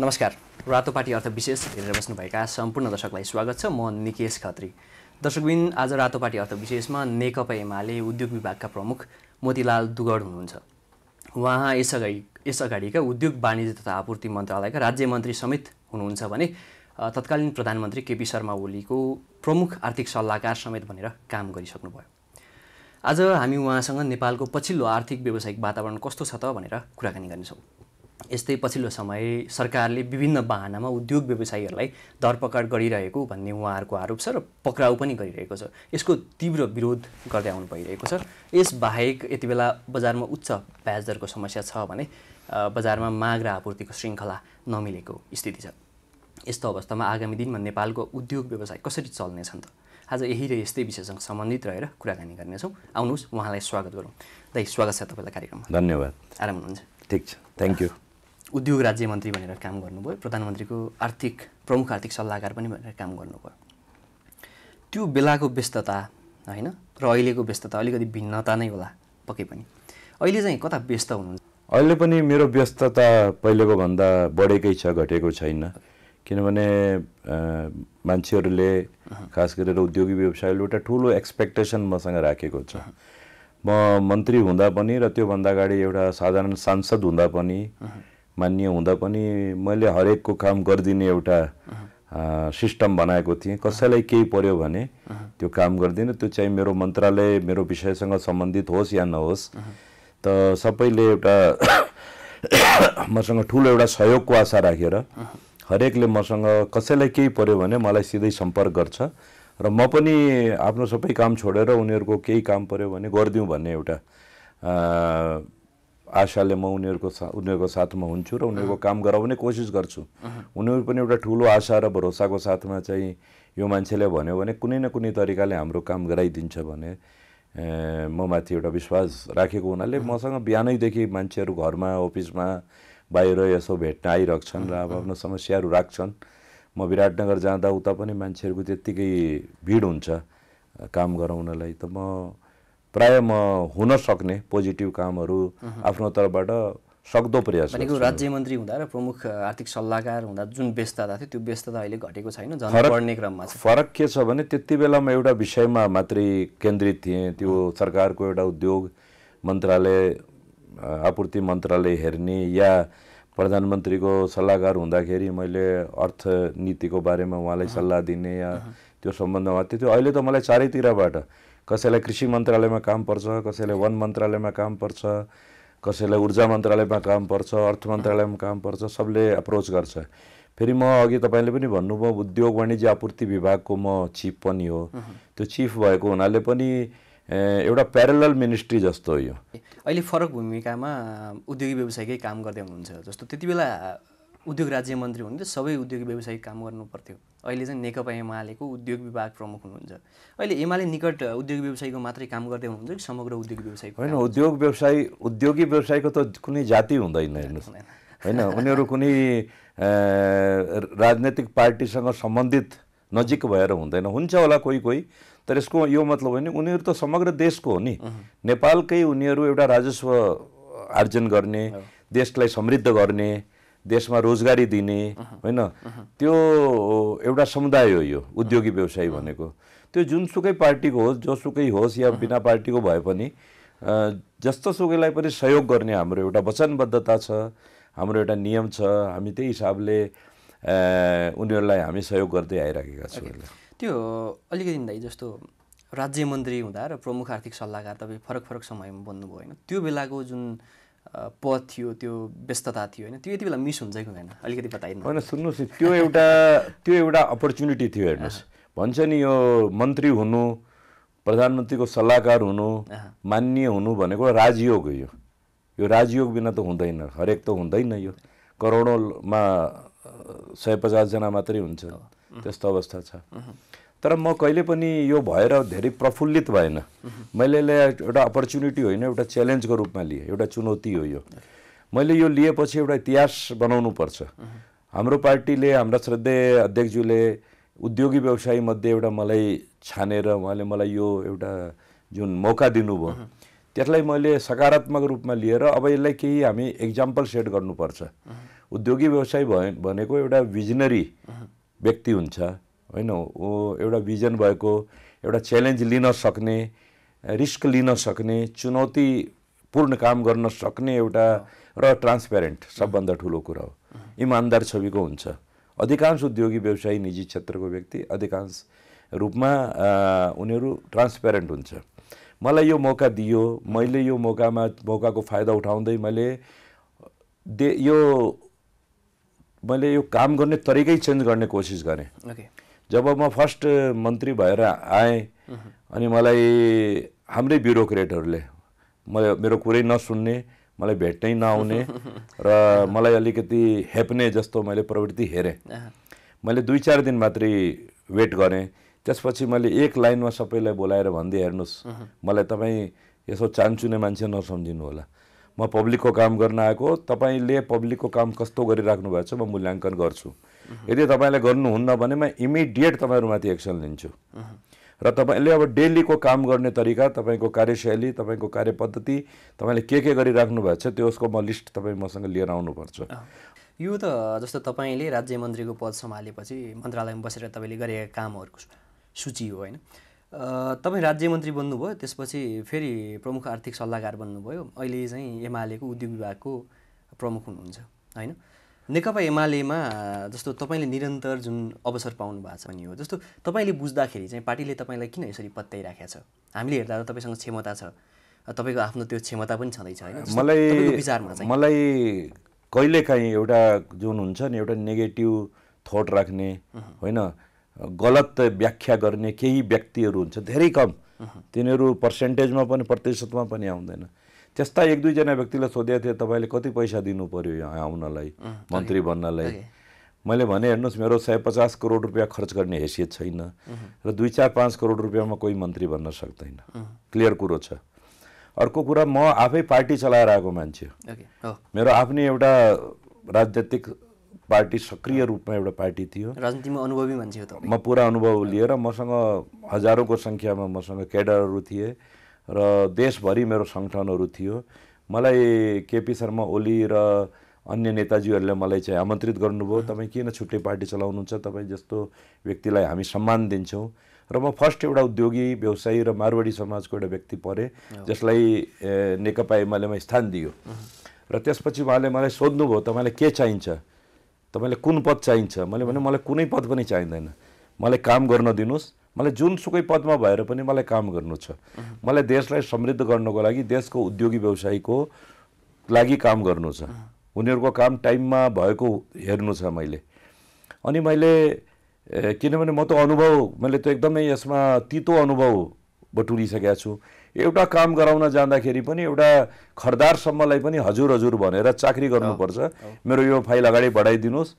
नमस्कार रातोपाटी अर्थ विशेष हेरेर बस्नुभएका सम्पूर्ण दर्शकलाई स्वागत छ म निकेश खत्री दर्शकबिन आज रातोपाटी अर्थ विशेषमा नेकपा एमाले उद्योग विभागका प्रमुख मोतीलाल दुगड हुनुहुन्छ उहाँ यसअघि अगाडिका उद्योग वाणिज्य तथा आपूर्ति मन्त्रालयका राज्य मन्त्री समेत हुनुहुन्छ भने तत्कालीन प्रधानमन्त्री केपी शर्मा ओलीको प्रमुख आर्थिक सल्लाहकार समेत भनेर काम गरिसक्नुभयो आज हामी उहाँसँग नेपालको पछिल्लो आर्थिक व्यावसायिक वातावरण कस्तो छ त भनेर कुराकानी गर्नेछौँ यस्तै पछिल्लो समय सरकारले विभिन्न बाहनामा उद्योग व्यवसायीहरूलाई धरपकड गरिरहेको भन्ने उहाँहरूको आरोप छ र पक्राउ पनि गरिरहेको छ यसको तीव्र विरोध गर्दै आउनु भइरहेको छ यस बाहेक यति बेला बजारमा उच्च ब्याज दरको समस्या छ भने बजारमा माग र आपूर्तिको श्रृङ्खला नमिलेको स्थिति छ यस्तो अवस्थामा आगामी दिनमा नेपालको उद्योग व्यवसाय कसरी चल्नेछन् त आज यही र यस्तै विषयसँग सम्बन्धित रहेर कुराकानी गर्नेछौँ आउनुहोस् उहाँलाई स्वागत गरौँ दाइ स्वागत छ तपाईँलाई कार्यक्रममा धन्यवाद आराम हुनुहुन्छ ठिक छ थ्याङ्क यू उद्योग राज्य मन्त्री भनेर काम गर्नुभयो प्रधानमन्त्रीको आर्थिक प्रमुख आर्थिक सल्लाहकार पनि भनेर काम गर्नुभयो त्यो बेलाको व्यस्तता होइन र अहिलेको व्यस्तता अलिकति भिन्नता नै होला पक्कै पनि अहिले चाहिँ कता व्यस्त हुनुहुन्छ अहिले पनि मेरो व्यस्तता पहिलेको भन्दा बढेकै छ घटेको छैन किनभने मान्छेहरूले खास गरेर उद्योगी व्यवसायले एउटा ठुलो एक्सपेक्टेसन मसँग राखेको छ म मन्त्री हुँदा पनि र त्योभन्दा अगाडि एउटा साधारण सांसद हुँदा पनि मान्य हुँदा पनि मैले हरेकको काम गरिदिने एउटा सिस्टम बनाएको थिएँ कसैलाई केही पर्यो भने त्यो काम गरिदिने त्यो चाहिँ मेरो मन्त्रालय मेरो विषयसँग सम्बन्धित होस् या नहोस् त सबैले एउटा मसँग ठुलो एउटा सहयोगको आशा राखेर हरेकले मसँग कसैलाई केही पर्यो भने मलाई सिधै सम्पर्क गर्छ र म पनि आफ्नो सबै काम छोडेर उनीहरूको केही काम पर्यो भने गरिदिउँ भन्ने एउटा आशाले म उनीहरूको सा उनीहरूको साथमा हुन्छु र उनीहरूको काम गराउने कोसिस गर्छु उनीहरू पनि एउटा ठुलो आशा र भरोसाको साथमा चाहिँ यो मान्छेले भन्यो भने कुनै न कुनै तरिकाले हाम्रो काम गराइदिन्छ भने म माथि एउटा विश्वास राखेको हुनाले मसँग बिहानैदेखि मान्छेहरू घरमा अफिसमा बाहिर यसो भेट्न आइरहन् र अब आफ्नो समस्याहरू राख्छन् म विराटनगर जाँदा उता पनि मान्छेहरूको त्यत्तिकै भिड हुन्छ काम गराउनलाई त म प्राय म हुन सक्ने पोजिटिभ कामहरू आफ्नो तर्फबाट सक्दो प्रयास भनेको राज्य मन्त्री हुँदा र प्रमुख आर्थिक सल्लाहकार हुँदा जुन व्यस्तता थियो त्यो व्यस्तता अहिले घटेको छैन बढ्ने क्रममा फरक के छ भने त्यति बेला म एउटा विषयमा मात्रै केन्द्रित थिएँ त्यो सरकारको एउटा उद्योग मन्त्रालय आपूर्ति मन्त्रालय हेर्ने या प्रधानमन्त्रीको सल्लाहकार हुँदाखेरि मैले अर्थनीतिको बारेमा उहाँलाई सल्लाह दिने या त्यो सम्बन्धमा त्यो अहिले त मलाई चारैतिरबाट कसैलाई कृषि मन्त्रालयमा काम पर्छ कसैलाई वन मन्त्रालयमा काम पर्छ कसैलाई ऊर्जा मन्त्रालयमा काम पर्छ अर्थ मन्त्रालयमा काम पर्छ सबले एप्रोच गर्छ फेरि म अघि तपाईँले पनि भन्नुभयो उद्योग वाणिज्य आपूर्ति विभागको म चिफ पनि हो त्यो चिफ भएको हुनाले पनि एउटा प्यारल मिनिस्ट्री जस्तो हो यो अहिले फरक भूमिकामा उद्योगिक व्यवसायकै काम गर्दै हुनुहुन्छ जस्तो त्यति बेला उद्योग राज्य मन्त्री हुनुहुन्थ्यो सबै उद्योग व्यवसायिक काम गर्नु पर्थ्यो अहिले चाहिँ नेकपा एमालेको उद्योग विभाग प्रमुख हुनुहुन्छ अहिले एमाले निकट उद्योग व्यवसायको मात्रै काम गर्दै हुनुहुन्छ कि समग्र उद्योग व्यवसाय होइन उद्योग व्यवसाय उद्योगी व्यवसायको त कुनै जाति हुँदैन हेर्नुहोस् होइन उनीहरू कुनै राजनैतिक पार्टीसँग सम्बन्धित नजिक भएर हुँदैन हुन्छ होला कोही कोही तर यसको यो मतलब होइन उनीहरू त समग्र देशको हो नि नेपालकै उनीहरू एउटा राजस्व आर्जन गर्ने देशलाई समृद्ध गर्ने देशमा रोजगारी दिने होइन त्यो एउटा समुदाय हो यो उद्योगी व्यवसायी भनेको त्यो जुनसुकै पार्टीको होस् जोसुकै होस् या बिना पार्टीको भए पनि जस्तो सुकैलाई पनि सहयोग गर्ने हाम्रो एउटा वचनबद्धता छ हाम्रो एउटा नियम छ हामी त्यही हिसाबले उनीहरूलाई हामी सहयोग गर्दै आइराखेका छौँ त्यो अलिकति दाइ जस्तो राज्य मन्त्री हुँदा र प्रमुख आर्थिक सल्लाहकार तपाईँ फरक फरक समयमा बन्नुभयो होइन त्यो बेलाको जुन पद थियो त्यो व्यस्तता थियो होइन त्यो यति बेला मिस हुन्छ कि हुँदैन अलिकति बताइदिनु होइन सुन्नुहोस् त्यो एउटा त्यो एउटा अपर्च्युनिटी थियो हेर्नुहोस् भन्छ नि यो मन्त्री हुनु प्रधानमन्त्रीको सल्लाहकार हुनु मान्य हुनु भनेको राजयोग हो यो यो राजयोग बिना त हुँदैन हरेक त हुँदैन यो करोडौँमा सय पचासजना मात्रै हुन्छ त्यस्तो अवस्था छ तर म कहिले पनि यो भएर धेरै प्रफुल्लित भएन मैले यसलाई एउटा अपर्च्युनिटी होइन एउटा च्यालेन्जको रूपमा लिएँ एउटा चुनौती हो यो मैले यो लिएपछि एउटा इतिहास पर्छ हाम्रो पार्टीले हाम्रा श्रद्धेय अध्यक्षज्यूले उद्योगी व्यवसायीमध्ये एउटा मलाई छानेर उहाँले मलाई यो एउटा जुन मौका दिनुभयो त्यसलाई मैले सकारात्मक रूपमा लिएर अब यसलाई केही हामी एक्जाम्पल सेट गर्नुपर्छ उद्योगी व्यवसाय भनेको एउटा भिजनरी व्यक्ति हुन्छ होइन ऊ एउटा भिजन भएको एउटा च्यालेन्ज लिन सक्ने रिस्क लिन सक्ने चुनौतीपूर्ण काम गर्न सक्ने एउटा र ट्रान्सप्यारेन्ट सबभन्दा ठुलो कुरा हो इमान्दार छविको हुन्छ अधिकांश उद्योगी व्यवसायी निजी क्षेत्रको व्यक्ति अधिकांश रूपमा उनीहरू ट्रान्सप्यारेन्ट हुन्छ मलाई यो मौका दियो मैले यो मौकामा मौकाको फाइदा उठाउँदै मैले यो मैले यो काम गर्ने तरिकै चेन्ज गर्ने कोसिस गरेँ okay. जब म फर्स्ट मन्त्री भएर आएँ अनि मलाई हाम्रै ब्युरोक्रेटहरूले म मेरो कुरै नसुन्ने मलाई भेट्नै नआउने र मलाई अलिकति हेप्ने जस्तो मैले प्रवृत्ति हेरेँ मैले दुई चार दिन मात्रै वेट गरेँ त्यसपछि मैले एक लाइनमा सबैलाई बोलाएर भनिदिएँ हेर्नुहोस् मलाई तपाईँ यसो चान्चुने मान्छे नसम्झिनु होला म पब्लिकको काम गर्न आएको तपाईँले पब्लिकको काम कस्तो गरिराख्नु भएको छ म मूल्याङ्कन गर्छु यदि तपाईँले गर्नुहुन्न भने म इमिडिएट तपाईँहरूमाथि एक्सन लिन्छु र तपाईँले अब डेलीको काम गर्ने तरिका तपाईँको कार्यशैली तपाईँको कार्यपद्धति तपाईँले के के गरिराख्नु भएको छ त्यसको म लिस्ट तपाईँ मसँग लिएर आउनुपर्छ यो त जस्तो तपाईँले राज्य मन्त्रीको पद सम्हालेपछि मन्त्रालयमा बसेर तपाईँले गरेका कामहरूको सूची हो होइन तपाईँ राज्य मन्त्री बन्नुभयो त्यसपछि फेरि प्रमुख आर्थिक सल्लाहकार बन्नुभयो अहिले चाहिँ एमालेको उद्योग विभागको प्रमुख हुनुहुन्छ होइन नेकपा एमालेमा जस्तो तपाईँले निरन्तर जुन अवसर पाउनु भएको छ भन्ने हो जस्तो तपाईँले बुझ्दाखेरि चाहिँ पार्टीले तपाईँलाई किन यसरी पत्याइराखेको छ हामीले हेर्दा त तपाईँसँग क्षमता छ तपाईँको आफ्नो त्यो क्षमता पनि छँदैछ होइन मलाई विचारमा चाहिँ मलाई कहिलेकाहीँ एउटा जुन हुन्छ नि एउटा नेगेटिभ थट राख्ने होइन गलत व्याख्या गर्ने केही व्यक्तिहरू हुन्छ धेरै कम तिनीहरू पर्सेन्टेजमा पनि प्रतिशतमा पनि आउँदैन त्यस्ता एक दुईजना व्यक्तिलाई सोधेको थिएँ तपाईँले कति पैसा दिनु पऱ्यो यहाँ आउनलाई मन्त्री बन्नलाई मैले भने हेर्नुहोस् मेरो सय पचास करोड रुपियाँ खर्च गर्ने हैसियत छैन र दुई चार पाँच करोड रुपियाँमा कोही मन्त्री बन्न सक्दैन क्लियर कुरो छ अर्को कुरा म आफै पार्टी चलाएर आएको मान्छे मेरो आफ्नै एउटा राजनैतिक पार्टी सक्रिय रूपमा एउटा पार्टी थियो राजनीतिमा अनुभवी मान्छे हो म पुरा अनुभव लिएर मसँग हजारौँको सङ्ख्यामा मसँग क्याडरहरू थिए र देशभरि मेरो सङ्गठनहरू थियो मलाई केपी शर्मा ओली र अन्य नेताजीहरूले मलाई चाहिँ आमन्त्रित गर्नुभयो तपाईँ किन छुट्टै पार्टी चलाउनुहुन्छ तपाईँ जस्तो व्यक्तिलाई हामी सम्मान दिन्छौँ र म फर्स्ट एउटा उद्योगी व्यवसायी र मारवाडी समाजको एउटा व्यक्ति परेँ जसलाई नेकपा एमालेमा स्थान दियो र त्यसपछि उहाँले मलाई सोध्नुभयो तपाईँलाई के चाहिन्छ तपाईँलाई कुन पद चाहिन्छ मैले भने मलाई कुनै पद पनि चाहिँदैन मलाई काम गर्न दिनुहोस् मलाई जुनसुकै पदमा भएर पनि मलाई काम गर्नु छ मलाई देशलाई समृद्ध गर्नको लागि देशको उद्योगी व्यवसायीको लागि काम गर्नु छ उनीहरूको काम टाइममा भएको हेर्नु छ मैले अनि मैले किनभने म त अनुभव मैले त एकदमै यसमा तितो अनुभव बटुलिसकेको छु एउटा काम गराउन जाँदाखेरि पनि एउटा खरदारसम्मलाई पनि हजुर हजुर भनेर चाकरी गर्नुपर्छ मेरो यो फाइल अगाडि बढाइदिनुहोस्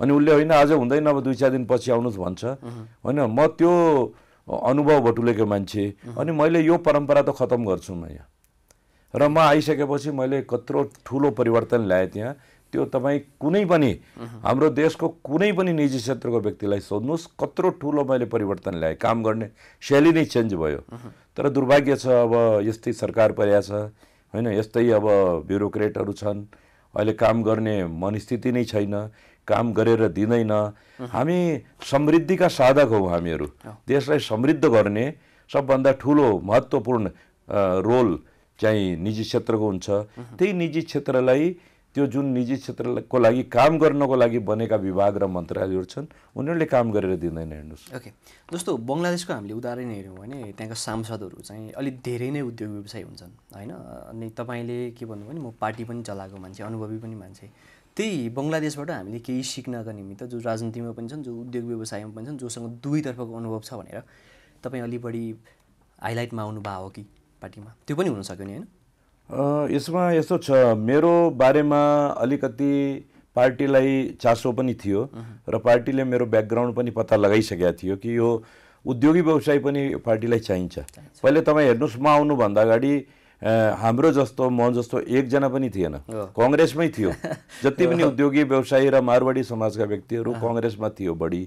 अनि उसले होइन आज हुँदैन अब दुई चार दिन पछि आउनुहोस् भन्छ होइन म त्यो अनुभव बटुलेको मान्छे अनि मैले यो परम्परा त खत्तम गर्छु म यहाँ र म आइसकेपछि मैले कत्रो ठुलो परिवर्तन ल्याएँ त्यहाँ त्यो तपाईँ कुनै पनि हाम्रो देशको कुनै पनि निजी क्षेत्रको व्यक्तिलाई सोध्नुहोस् कत्रो ठुलो मैले परिवर्तन ल्याएँ काम गर्ने शैली नै चेन्ज भयो तर दुर्भाग्य छ अब यस्तै सरकार परिया छ होइन यस्तै अब ब्युरोक्रेटहरू छन् अहिले काम गर्ने मनस्थिति नै छैन काम गरेर दिँदैन हामी समृद्धिका साधक हौँ हामीहरू देशलाई समृद्ध गर्ने सबभन्दा ठुलो महत्त्वपूर्ण रोल चाहिँ निजी क्षेत्रको हुन्छ त्यही निजी क्षेत्रलाई त्यो जुन निजी क्षेत्रको लागि काम गर्नको लागि बनेका विभाग र मन्त्रालयहरू छन् उनीहरूले काम गरेर दिँदैन हेर्नुहोस् ओके जस्तो बङ्गलादेशको हामीले उदाहरण हेऱ्यौँ भने त्यहाँका सांसदहरू चाहिँ अलिक धेरै नै उद्योग व्यवसायी हुन्छन् होइन अनि तपाईँले के भन्नुभयो भने म पार्टी पनि चलाएको मान्छे अनुभवी पनि मान्छे त्यही बङ्गलादेशबाट हामीले केही सिक्नका निमित्त जो राजनीतिमा पनि छन् जो उद्योग व्यवसायमा पनि छन् जोसँग दुईतर्फको अनुभव छ भनेर तपाईँ अलि बढी हाइलाइटमा आउनुभएको हो कि पार्टीमा त्यो पनि हुन सक्यो नि होइन यसमा यस्तो छ मेरो बारेमा अलिकति पार्टीलाई चासो पनि थियो र पार्टीले मेरो ब्याकग्राउन्ड पनि पत्ता लगाइसकेको थियो कि यो उद्योगी व्यवसाय पनि पार्टीलाई चाहिन्छ पहिले तपाईँ हेर्नुहोस् म आउनुभन्दा अगाडि हाम्रो जस्तो म जस्तो एकजना पनि थिएन कङ्ग्रेसमै थियो जति पनि उद्योगी व्यवसायी र मारवाडी समाजका व्यक्तिहरू कङ्ग्रेसमा थियो बढी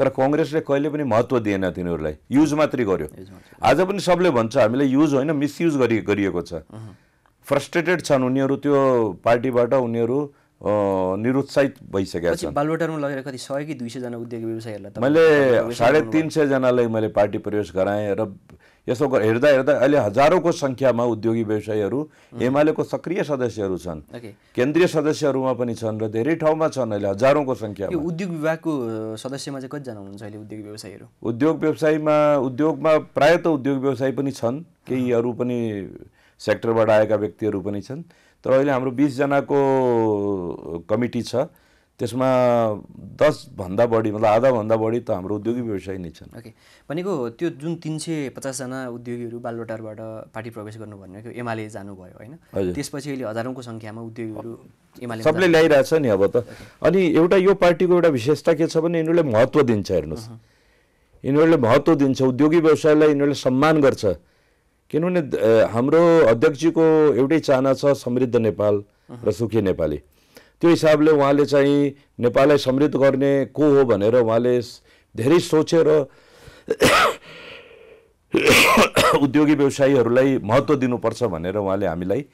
तर कङ्ग्रेसले कहिले पनि महत्त्व दिएन तिनीहरूलाई युज मात्रै गर्यो आज पनि सबले भन्छ हामीले युज होइन मिसयुज गरि गरिएको छ फ्रस्ट्रेटेड छन् उनीहरू त्यो पार्टीबाट उनीहरू निरुत्साहित भइसकेका छन् बालुवाटारमा लगेर कति सय कि दुई सयजना उद्योगी व्यवसायीहरूलाई मैले साढे तिन सयजनालाई मैले पार्टी प्रवेश गराएँ र यसो हेर्दा हेर्दा अहिले हजारौँको सङ्ख्यामा उद्योगी व्यवसायीहरू एमालेको सक्रिय सदस्यहरू छन् केन्द्रीय सदस्यहरूमा पनि छन् र धेरै ठाउँमा छन् अहिले हजारौँको सङ्ख्या उद्योग विभागको सदस्यमा चाहिँ कतिजना हुनुहुन्छ अहिले उद्योग व्यवसायीहरू उद्योग व्यवसायमा उद्योगमा प्रायः त उद्योग व्यवसायी पनि छन् केही अरू पनि सेक्टरबाट आएका व्यक्तिहरू पनि छन् तर अहिले हाम्रो बिसजनाको कमिटी छ त्यसमा दसभन्दा बढी मतलब आधाभन्दा बढी त हाम्रो उद्योगिक व्यवसाय नै छन् ओके भनेको त्यो जुन तिन सय पचासजना उद्योगीहरू बालवटारबाट पार्टी प्रवेश गर्नु भनेको एमाले जानुभयो होइन त्यसपछि अहिले हजारौँको सङ्ख्यामा उद्योगीहरू एमाले सबले ल्याइरहेछ नि अब त अनि एउटा यो पार्टीको एउटा विशेषता के छ भने यिनीहरूले महत्त्व दिन्छ हेर्नुहोस् यिनीहरूले महत्त्व दिन्छ उद्योगिक व्यवसायलाई यिनीहरूले सम्मान गर्छ किनभने हाम्रो अध्यक्षजीको एउटै चाहना छ समृद्ध नेपाल र सुखी नेपाली त्यो हिसाबले उहाँले चाहिँ नेपाललाई समृद्ध गर्ने को हो भनेर उहाँले धेरै सोचेर उद्योगी व्यवसायीहरूलाई महत्त्व दिनुपर्छ भनेर उहाँले हामीलाई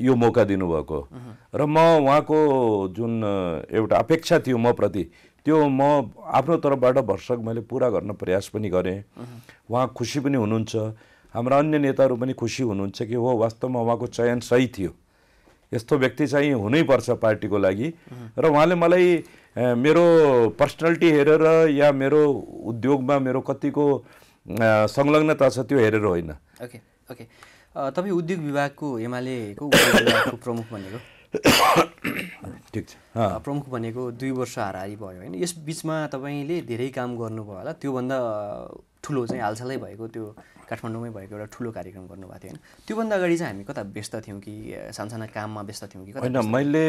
यो मौका दिनुभएको र म उहाँको जुन एउटा अपेक्षा थियो म प्रति त्यो म आफ्नो तर्फबाट भर्षक मैले पुरा गर्न प्रयास पनि गरेँ उहाँ खुसी पनि हुनुहुन्छ हाम्रा अन्य नेताहरू पनि खुसी हुनुहुन्छ कि हो वास्तवमा उहाँको चयन सही थियो यस्तो व्यक्ति चाहिँ हुनैपर्छ पार्टीको लागि र उहाँले मलाई मेरो पर्सनालिटी हेरेर या मेरो उद्योगमा मेरो कतिको संलग्नता छ त्यो हेरेर होइन ओके ओके तपाईँ उद्योग विभागको एमालेको प्रमुख भनेको ठिक छ प्रमुख भनेको दुई वर्ष हाराहारी भयो होइन यस बिचमा तपाईँले धेरै काम गर्नुभयो होला त्योभन्दा ठुलो चाहिँ हालसालै भएको त्यो काठमाडौँमै भएको एउटा ठुलो कार्यक्रम गर्नुभएको थियो होइन त्योभन्दा अगाडि चाहिँ हामी कता व्यस्त थियौँ कि सानसाना काममा व्यस्त थियौँ कि होइन मैले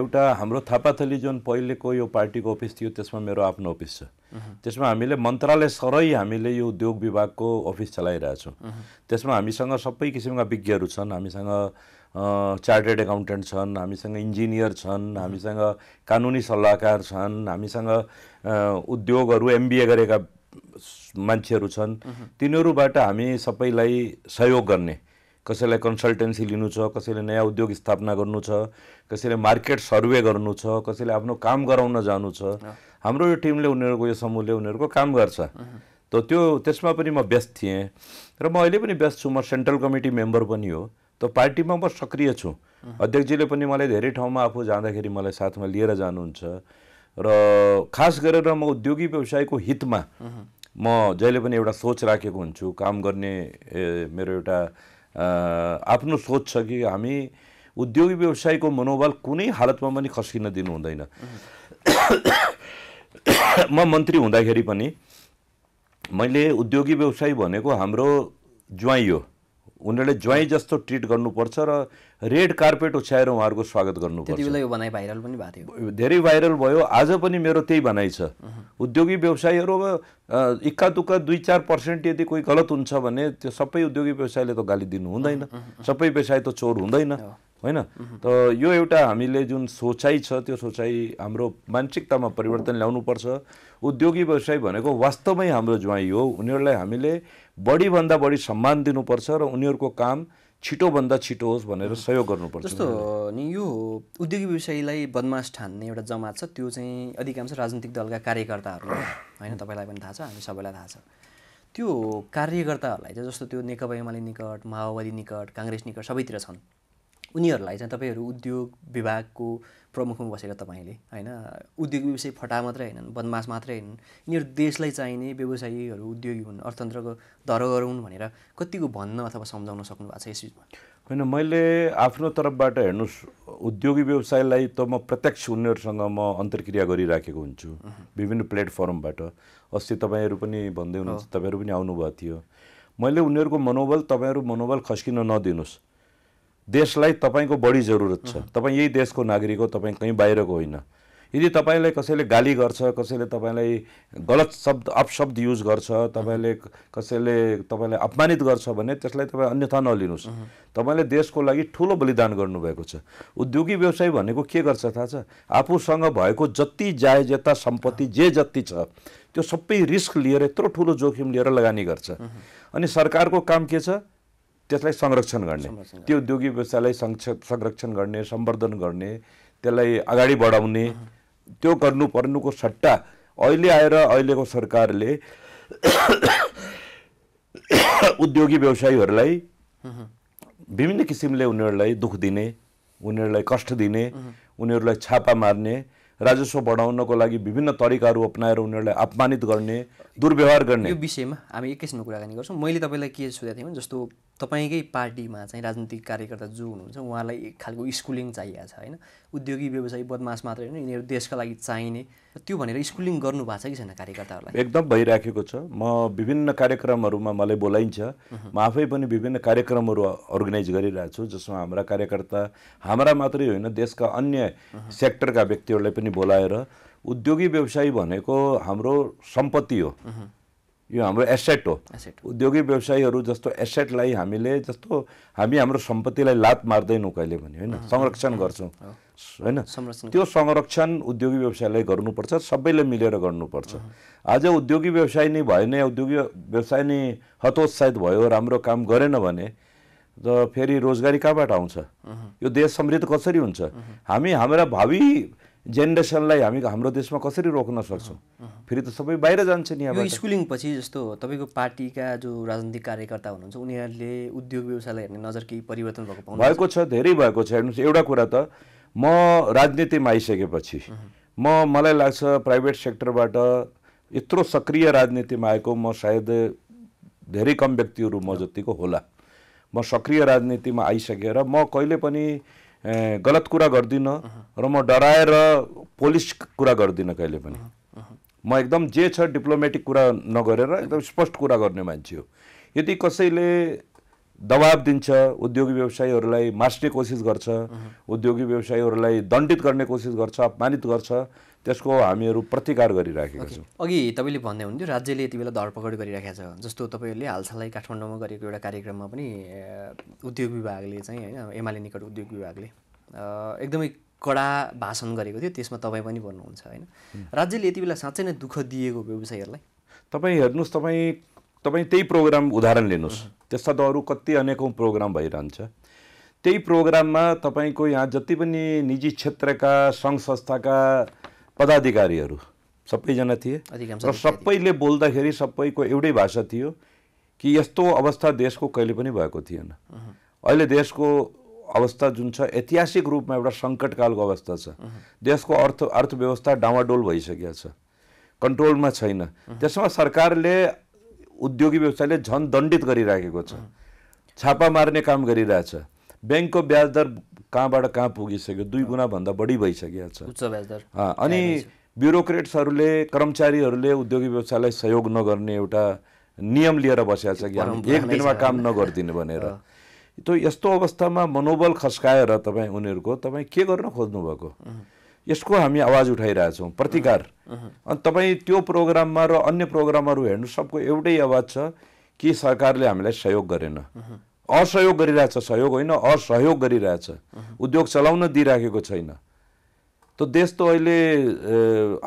एउटा हाम्रो थापाथली जुन पहिलेको यो पार्टीको अफिस थियो त्यसमा मेरो आफ्नो अफिस छ त्यसमा हामीले मन्त्रालय सरै हामीले यो उद्योग विभागको अफिस चलाइरहेछौँ त्यसमा हामीसँग सबै किसिमका विज्ञहरू छन् हामीसँग चार्टेड एकाउन्टेन्ट छन् हामीसँग इन्जिनियर छन् हामीसँग कानुनी सल्लाहकार छन् हामीसँग उद्योगहरू एमबिए गरेका मान्छेहरू छन् तिनीहरूबाट हामी सबैलाई सहयोग गर्ने कसैलाई कन्सल्टेन्सी लिनु छ कसैले नयाँ उद्योग स्थापना गर्नु छ कसैले मार्केट सर्वे गर्नु छ कसैले आफ्नो काम गराउन जानु छ हाम्रो यो टिमले उनीहरूको यो समूहले उनीहरूको काम गर्छ त त्यो त्यसमा पनि म व्यस्त थिएँ र म अहिले पनि व्यस्त छु म सेन्ट्रल कमिटी मेम्बर पनि हो त पार्टीमा म सक्रिय छु अध्यक्षजीले पनि मलाई धेरै ठाउँमा आफू जाँदाखेरि मलाई साथमा लिएर जानुहुन्छ र खास गरेर म उद्योगी व्यवसायको हितमा म जहिले पनि एउटा सोच राखेको हुन्छु काम गर्ने मेरो एउटा आफ्नो सोच छ कि हामी उद्योगी व्यवसायको मनोबल कुनै हालतमा पनि खस्किन दिनु हुँदैन म मन्त्री हुँदाखेरि पनि मैले उद्योगी व्यवसाय भनेको हाम्रो ज्वाइँ हो उनीहरूले ज्वाइँ जस्तो ट्रिट गर्नुपर्छ र रेड कार्पेट ओछ्याएर उहाँहरूको स्वागत गर्नुपर्छ भाइरल पनि भएको थियो धेरै भाइरल भयो आज पनि मेरो त्यही भनाइ छ उद्योगी व्यवसायीहरू अब इक्का दुक्का दुई चार पर्सेन्ट यदि कोही गलत हुन्छ भने त्यो सबै उद्योगी व्यवसायले त गाली दिनु हुँदैन सबै व्यवसाय त चोर हुँदैन होइन त यो एउटा हामीले जुन सोचाइ छ त्यो सोचाइ हाम्रो मानसिकतामा परिवर्तन ल्याउनुपर्छ उद्योगी व्यवसाय भनेको वास्तवमै हाम्रो ज्वाइँ हो उनीहरूलाई हामीले बढीभन्दा बढी सम्मान दिनुपर्छ र उनीहरूको काम छिटोभन्दा छिटो होस् भनेर सहयोग गर्नुपर्छ जस्तो नि यो उद्योगी व्यवसायीलाई बदमास ठान्ने एउटा जमात छ त्यो चाहिँ अधिकांश राजनीतिक दलका कार्यकर्ताहरू होइन तपाईँलाई पनि थाहा छ हामी सबैलाई थाहा छ त्यो कार्यकर्ताहरूलाई चाहिँ जस्तो त्यो नेकपा एमाले निकट माओवादी निकट काङ्ग्रेस निकट सबैतिर छन् उनीहरूलाई चाहिँ तपाईँहरू उद्योग विभागको प्रमुखमा बसेर तपाईँले होइन उद्योग व्यवसाय फटा मात्रै होइनन् बदमास मात्रै होइनन् यिनीहरू देशलाई चाहिने व्यवसायीहरू उद्योगी हुन् अर्थतन्त्रको धरोहर हुन् भनेर कतिको भन्न अथवा सम्झाउन सक्नु भएको छ यस चिजमा होइन मैले आफ्नो तर्फबाट हेर्नुहोस् उद्योगी व्यवसायलाई त म प्रत्यक्ष उनीहरूसँग म अन्तर्क्रिया गरिराखेको हुन्छु विभिन्न प्लेटफर्मबाट अस्ति तपाईँहरू पनि भन्दै हुनुहुन्छ तपाईँहरू पनि आउनुभएको थियो मैले उनीहरूको मनोबल तपाईँहरू मनोबल खस्किन नदिनुहोस् देशलाई तपाईँको बढी जरुरत छ तपाईँ यही देशको नागरिक हो तपाईँ कहीँ बाहिरको होइन यदि तपाईँलाई कसैले गाली गर्छ कसैले तपाईँलाई गलत शब्द अपशब्द युज गर्छ तपाईँले कसैले तपाईँलाई अपमानित गर्छ भने त्यसलाई तपाईँ अन्यथा नलिनुहोस् तपाईँले देशको लागि ठुलो बलिदान गर्नुभएको छ उद्योगिक व्यवसाय भनेको के गर्छ थाहा छ आफूसँग भएको जति जाय जता सम्पत्ति जे जति छ त्यो सबै रिस्क लिएर यत्रो ठुलो जोखिम लिएर लगानी गर्छ अनि सरकारको काम के छ त्यसलाई संरक्षण गर्ने त्यो उद्योगिक व्यवसायलाई संरक्षण गर्ने सम्वर्धन गर्ने त्यसलाई अगाडि बढाउने त्यो गर्नु पर्नुको सट्टा अहिले आएर अहिलेको सरकारले उद्योगी व्यवसायीहरूलाई विभिन्न किसिमले उनीहरूलाई दुःख दिने उनीहरूलाई कष्ट दिने उनीहरूलाई छापा मार्ने राजस्व बढाउनको लागि विभिन्न तरिकाहरू अप्नाएर उनीहरूलाई अपमानित गर्ने दुर्व्यवहार गर्ने यो विषयमा हामी एकैछिनमा कुराकानी गर्छौँ मैले तपाईँलाई के सोधेको थिएँ भने जस्तो तपाईँकै पार्टीमा चाहिँ राजनीतिक कार्यकर्ता जो हुनुहुन्छ उहाँलाई एक खालको स्कुलिङ चाहिएको छ होइन उद्योगी व्यवसायी बदमास मात्रै होइन यिनीहरू देशका लागि चाहिने त्यो भनेर स्कुलिङ गर्नु भएको छ कि छैन कार्यकर्ताहरूलाई एकदम भइराखेको छ म विभिन्न कार्यक्रमहरूमा मलाई बोलाइन्छ म आफै पनि विभिन्न कार्यक्रमहरू अर्गनाइज गरिरहेको छु जसमा हाम्रा कार्यकर्ता हाम्रा मात्रै होइन देशका अन्य सेक्टरका व्यक्तिहरूलाई पनि बोलाएर उद्योगी व्यवसायी भनेको हाम्रो सम्पत्ति हो यो हाम्रो एसेट हो एसेट उद्योगी व्यवसायीहरू जस्तो एसेटलाई हामीले जस्तो हामी हाम्रो सम्पत्तिलाई लात मार्दैनौँ कहिले पनि होइन संरक्षण गर्छौँ होइन त्यो संरक्षण उद्योगी व्यवसायलाई गर्नुपर्छ सबैले मिलेर गर्नुपर्छ आज उद्योगी व्यवसाय नै भएन उद्योगी व्यवसाय नै हतोत्साहित भयो राम्रो काम गरेन भने त फेरि रोजगारी कहाँबाट आउँछ यो देश समृद्ध कसरी हुन्छ हामी हाम्रा भावी जेनेरेसनलाई हामी हाम्रो देशमा कसरी रोक्न सक्छौँ फेरि त सबै बाहिर जान्छ नि अब स्कुलिङ पछि जस्तो तपाईँको पार्टीका जो राजनीतिक कार्यकर्ता हुनुहुन्छ उनीहरूले उद्योग व्यवसायलाई हेर्ने नजर केही परिवर्तन भएको भएको छ धेरै भएको छ हेर्नुहोस् एउटा कुरा त म राजनीतिमा आइसकेपछि म मलाई लाग्छ प्राइभेट सेक्टरबाट यत्रो सक्रिय राजनीतिमा आएको म सायद धेरै कम व्यक्तिहरू म जतिको होला म सक्रिय राजनीतिमा आइसकेर म कहिले पनि गलत कुरा गर्दिनँ र म डराएर पोलिस कुरा गर्दिनँ कहिले पनि म एकदम जे छ डिप्लोमेटिक कुरा नगरेर एकदम स्पष्ट कुरा गर्ने मान्छे हो यदि कसैले दबाब दिन्छ उद्योगी व्यवसायीहरूलाई मास्ने कोसिस गर्छ उद्योगी व्यवसायीहरूलाई दण्डित गर्ने कोसिस गर्छ अपमानित गर्छ त्यसको हामीहरू प्रतिकार गरिराखेका छौँ अघि तपाईँले भन्दै हुन्थ्यो राज्यले यति बेला धरपकड गरिराखेको छ जस्तो तपाईँहरूले हालसालै काठमाडौँमा गरेको एउटा कार्यक्रममा पनि उद्योग विभागले चाहिँ होइन एमाले निकट उद्योग विभागले एकदमै कडा भाषण गरेको थियो त्यसमा तपाईँ पनि भन्नुहुन्छ होइन राज्यले यति बेला साँच्चै नै दुःख दिएको व्यवसायीहरूलाई तपाईँ हेर्नुहोस् तपाईँ तपाईँ त्यही प्रोग्राम उदाहरण लिनुहोस् त्यस्ता त अरू कति अनेकौँ प्रोग्राम भइरहन्छ त्यही प्रोग्राममा तपाईँको यहाँ जति पनि निजी क्षेत्रका सङ्घ संस्थाका पदाधिकारीहरू सबैजना थिए र सबैले बोल्दाखेरि सबैको एउटै भाषा थियो कि यस्तो अवस्था देशको कहिले पनि भएको थिएन अहिले देशको अवस्था जुन छ ऐतिहासिक रूपमा एउटा सङ्कटकालको अवस्था छ देशको अर्थ अर्थव्यवस्था डावाडोल भइसकेको छ कन्ट्रोलमा छैन त्यसमा सरकारले उद्योगी व्यवसायले झन् दण्डित गरिराखेको छ छापा मार्ने काम गरिरहेछ ब्याङ्कको ब्याज दर कहाँबाट कहाँ पुगिसक्यो दुई गुणाभन्दा बढी भइसकेको छ अनि ब्युरोक्रेट्सहरूले कर्मचारीहरूले उद्योगिक व्यवसायलाई सहयोग नगर्ने एउटा नियम लिएर बसेको छ कि एक दिनमा काम नगरिदिने भनेर त्यो यस्तो अवस्थामा मनोबल खस्काएर तपाईँ उनीहरूको तपाईँ के गर्न खोज्नुभएको यसको हामी आवाज उठाइरहेछौँ प्रतिकार अनि तपाईँ त्यो प्रोग्राममा र अन्य प्रोग्रामहरू हेर्नु सबको एउटै आवाज छ कि सरकारले हामीलाई सहयोग गरेन असहयोग गरिरहेछ सहयोग होइन असहयोग गरिरहेछ उद्योग चलाउन दिइराखेको छैन त देश त अहिले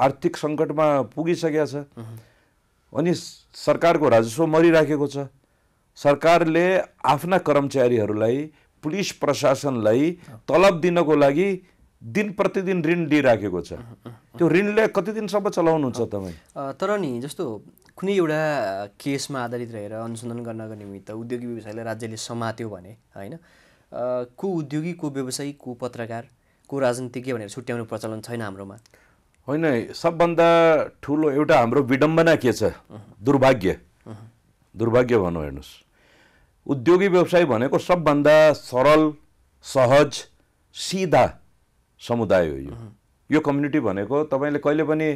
आर्थिक सङ्कटमा पुगिसकेको छ अनि सरकारको राजस्व मरिराखेको छ सरकारले आफ्ना कर्मचारीहरूलाई पुलिस प्रशासनलाई तलब दिनको लागि दिन प्रतिदिन ऋण दिइराखेको छ त्यो ऋणले कति दिनसम्म चलाउनुहुन्छ तपाईँ तर नि जस्तो कुनै एउटा केसमा आधारित रहेर अनुसन्धान गर्नको निमित्त उद्योगी व्यवसायलाई राज्यले समात्यो भने होइन को उद्योगी को व्यवसायी को पत्रकार को राजनीतिज्ञ भनेर छुट्याउने प्रचलन छैन हाम्रोमा होइन सबभन्दा ठुलो एउटा हाम्रो विडम्बना के छ दुर्भाग्य दुर्भाग्य भनौँ हेर्नुहोस् उद्योगी व्यवसाय भनेको सबभन्दा सरल सहज सिधा समुदाय हो यो यो कम्युनिटी भनेको तपाईँले कहिले पनि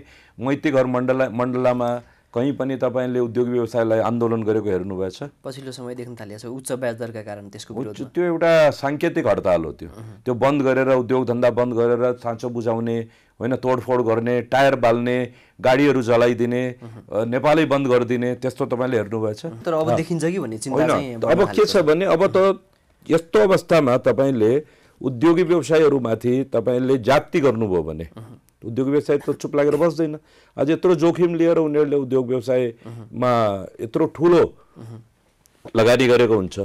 मैती घर मण्डला मण्डलामा कहीँ पनि तपाईँले उद्योग व्यवसायलाई आन्दोलन गरेको हेर्नुभएछ पछिल्लो समय देख्न थालिएको छ उच्च ब्याज दरका कारण त्यसको त्यो एउटा साङ्केतिक हडताल हो त्यो त्यो बन्द गरेर उद्योग धन्दा बन्द गरेर साँचो बुझाउने होइन तोडफोड गर्ने टायर बाल्ने गाडीहरू जलाइदिने नेपालै बन्द गरिदिने त्यस्तो तपाईँले हेर्नुभएछ तर अब देखिन्छ कि भन्ने चिन्ता अब के छ भने अब त यस्तो अवस्थामा तपाईँले उद्योगी व्यवसायहरूमाथि तपाईँले जाति गर्नुभयो भने उद्योग व्यवसाय त चुप लागेर बस्दैन आज यत्रो जोखिम लिएर उनीहरूले उद्योग व्यवसायमा यत्रो ठुलो लगानी गरेको हुन्छ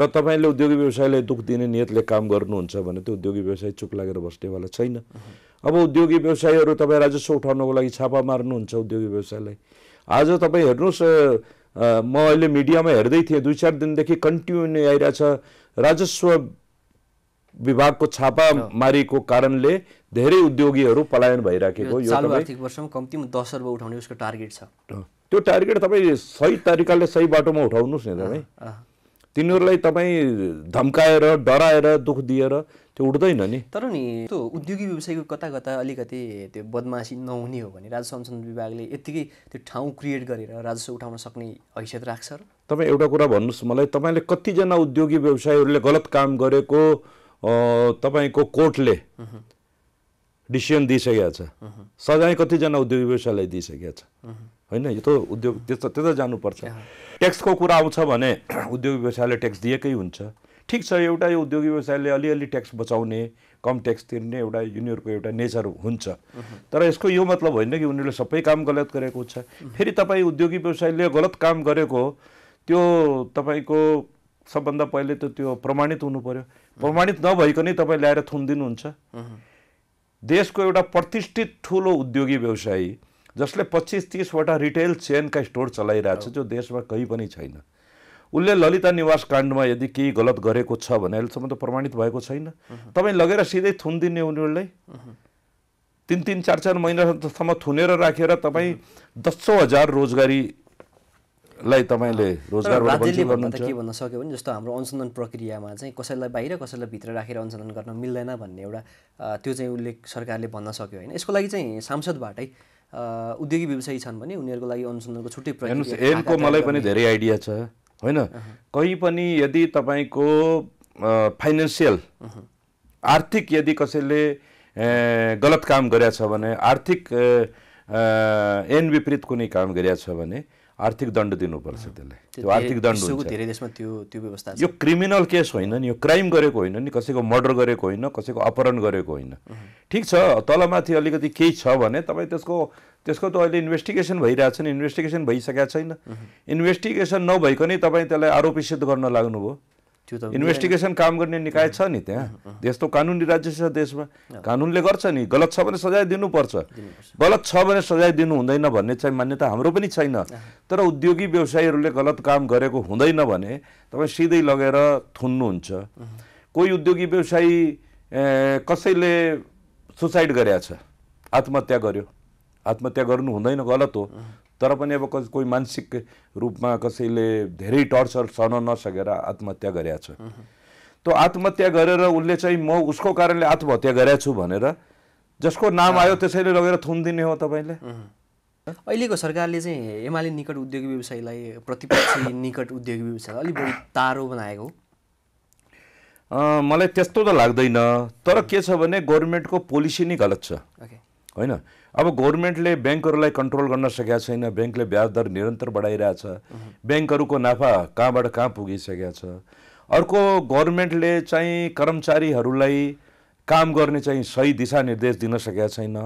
र तपाईँले उद्योग व्यवसायलाई दुःख दिने नियतले काम गर्नुहुन्छ भने त्यो उद्योगी व्यवसाय चुप लागेर बस्नेवाला छैन अब उद्योगी व्यवसायहरू तपाईँ राजस्व उठाउनको लागि छापा मार्नुहुन्छ उद्योगी व्यवसायलाई आज तपाईँ हेर्नुहोस् म अहिले मिडियामा हेर्दै थिएँ दुई चार दिनदेखि कन्टिन्यू नै आइरहेछ राजस्व विभागको छापा मारिएको कारणले धेरै उद्योगीहरू पलायन भइराखेको यो आर्थिक वर्षमा कम्तीमा दस अर्ब उठाउने उसको टार्गेट छ त्यो टार्गेट तपाईँ सही तरिकाले सही बाटोमा उठाउनुहोस् नि तपाईँ तिनीहरूलाई तपाईँ धम्काएर डराएर दुःख दिएर त्यो उठ्दैन नि तर नि त्यो उद्योगिक व्यवसायको कता कता अलिकति त्यो बदमासी नहुने हो भने राजस्व अनुसन्धान विभागले यत्तिकै त्यो ठाउँ क्रिएट गरेर राजस्व उठाउन सक्ने हैसियत राख्छ र तपाईँ एउटा कुरा भन्नुहोस् मलाई तपाईँले कतिजना उद्योगी व्यवसायहरूले गलत काम गरेको तपाईँको कोर्टले डिसिजन दिइसकेको छ सजाय कतिजना उद्योग व्यवसायलाई दिइसकेको छ होइन यो त उद्योग त्यस्तो त्यता जानुपर्छ ट्याक्सको कुरा आउँछ भने उद्योग व्यवसायले ट्याक्स दिएकै हुन्छ ठिक छ एउटा यो उद्योग व्यवसायले अलिअलि ट्याक्स बचाउने कम ट्याक्स तिर्ने एउटा युनियरको एउटा नेचर हुन्छ तर यसको यो मतलब होइन कि उनीहरूले सबै काम गलत गरेको छ फेरि तपाईँ उद्योगी व्यवसायले गलत काम गरेको त्यो तपाईँको सबभन्दा पहिले त त्यो प्रमाणित हुनु पर्यो प्रमाणित नभइकनै तपाईँ ल्याएर थुनिदिनुहुन्छ देशको एउटा प्रतिष्ठित ठुलो उद्योगी व्यवसायी जसले पच्चिस तिसवटा रिटेल चेनका स्टोर चलाइरहेको छ जो देशमा कहीँ पनि छैन उसले ललिता निवास काण्डमा यदि केही गलत गरेको छ भने अहिलेसम्म त प्रमाणित भएको छैन तपाईँ लगेर सिधै थुनिदिने उनीहरूलाई तिन तिन चार चार महिनासम्म थुनेर राखेर तपाईँ दसौँ हजार रोजगारी लाई तपाईँले रोजगार राज्यले भन्दा त के भन्न सक्यो भने जस्तो हाम्रो अनुसन्धान प्रक्रियामा चाहिँ कसैलाई बाहिर कसैलाई भित्र राखेर अनुसन्धान गर्न मिल्दैन भन्ने एउटा त्यो चाहिँ उसले सरकारले भन्न सक्यो होइन यसको लागि चाहिँ सांसदबाटै उद्योगी व्यवसायी छन् भने उनीहरूको लागि अनुसन्धानको छुट्टै प्रक्रिया एनको मलाई पनि धेरै आइडिया छ होइन कहीँ पनि यदि तपाईँको फाइनेन्सियल आर्थिक यदि कसैले गलत काम गरेछ भने आर्थिक एन विपरीत कुनै काम गरेछ भने आर्थिक दण्ड दिनुपर्छ त्यसलाई त्यो आर्थिक दण्ड धेरै देशमा त्यो त्यो व्यवस्था यो क्रिमिनल केस होइन नि यो क्राइम गरेको होइन नि कसैको मर्डर गरेको होइन कसैको अपहरण गरेको होइन ठिक छ तलमाथि अलिकति केही छ भने तपाईँ त्यसको त्यसको त अहिले इन्भेस्टिगेसन भइरहेछ नि इन्भेस्टिगेसन भइसकेको छैन इन्भेस्टिगेसन नभइकनै तपाईँ त्यसलाई आरोपी सिद्ध गर्न लाग्नुभयो इन्भेस्टिगेसन काम गर्ने निकाय छ नि त्यहाँ त्यस्तो कानुनी राज्य छ देशमा कानुनले गर्छ नि गलत छ भने सजाय दिनुपर्छ गलत छ भने सजाय दिनु हुँदैन भन्ने चाहिँ मान्यता हाम्रो पनि छैन तर उद्योगी व्यवसायीहरूले गलत काम गरेको हुँदैन भने तपाईँ सिधै लगेर थुन्नुहुन्छ कोही उद्योगी व्यवसायी कसैले सुसाइड गरेछ आत्महत्या गर्यो आत्महत्या गर्नु हुँदैन गलत हो तर पनि अब कस कोही मानसिक रूपमा कसैले धेरै टर्चर सहन नसकेर आत्महत्या गरेका छ त्यो आत्महत्या गरेर उसले चाहिँ म उसको कारणले आत्महत्या गरेका छु भनेर जसको नाम आयो त्यसैले लगेर थुनिदिने हो तपाईँले अहिलेको सरकारले चाहिँ एमाले निकट उद्योग व्यवसायीलाई प्रतिपक्ष निकट उद्योग व्यवसाय अलिक बढी तारो बनाएको मलाई त्यस्तो त लाग्दैन तर के छ भने गभर्मेन्टको पोलिसी नै गलत छ होइन अब गभर्मेन्टले ब्याङ्कहरूलाई कन्ट्रोल गर्न सकेका छैन ब्याङ्कले ब्याज दर निरन्तर बढाइरहेछ ब्याङ्कहरूको नाफा कहाँबाट कहाँ पुगिसकेको छ अर्को गभर्मेन्टले चाहिँ कर्मचारीहरूलाई काम गर्ने चाहिँ सही दिशानिर्देश दिन सकेका छैन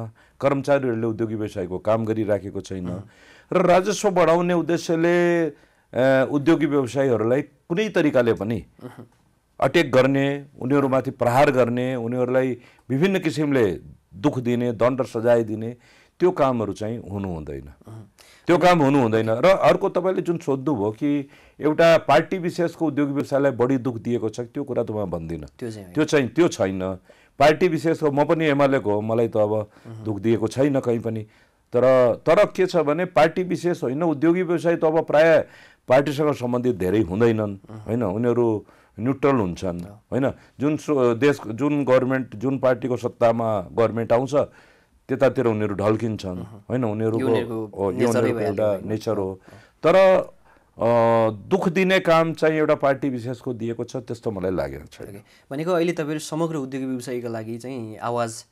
कर्मचारीहरूले उद्योगी व्यवसायको काम गरिराखेको छैन र राजस्व बढाउने उद्देश्यले उद्योगी व्यवसायीहरूलाई कुनै तरिकाले पनि अट्याक गर्ने उनीहरूमाथि प्रहार गर्ने उनीहरूलाई विभिन्न किसिमले दुःख दिने दण्ड सजाय दिने त्यो कामहरू चाहिँ हुनु हुँदैन त्यो काम हुनु हुँदैन र अर्को तपाईँले जुन सोध्नुभयो कि एउटा पार्टी विशेषको उद्योग व्यवसायलाई बढी दुःख दिएको छ त्यो कुरा त म भन्दिनँ त्यो चाहिँ त्यो छैन पार्टी विशेषको म पनि एमालेको हो मलाई त अब दुःख दिएको छैन कहीँ पनि तर तर के छ भने पार्टी विशेष होइन उद्योगी व्यवसाय त अब प्रायः पार्टीसँग सम्बन्धित धेरै हुँदैनन् होइन उनीहरू न्युट्रल हुन्छन् होइन जुन देश जुन गभर्मेन्ट जुन पार्टीको सत्तामा गभर्मेन्ट आउँछ त्यतातिर उनीहरू ढल्किन्छन् होइन उनीहरूको उनीहरूको एउटा नेचर हो तर दुःख दिने काम चाहिँ एउटा पार्टी विशेषको दिएको छ त्यस्तो मलाई लागेको छ भनेको अहिले तपाईँहरू समग्र उद्योग व्यवसायको लागि चाहिँ आवाज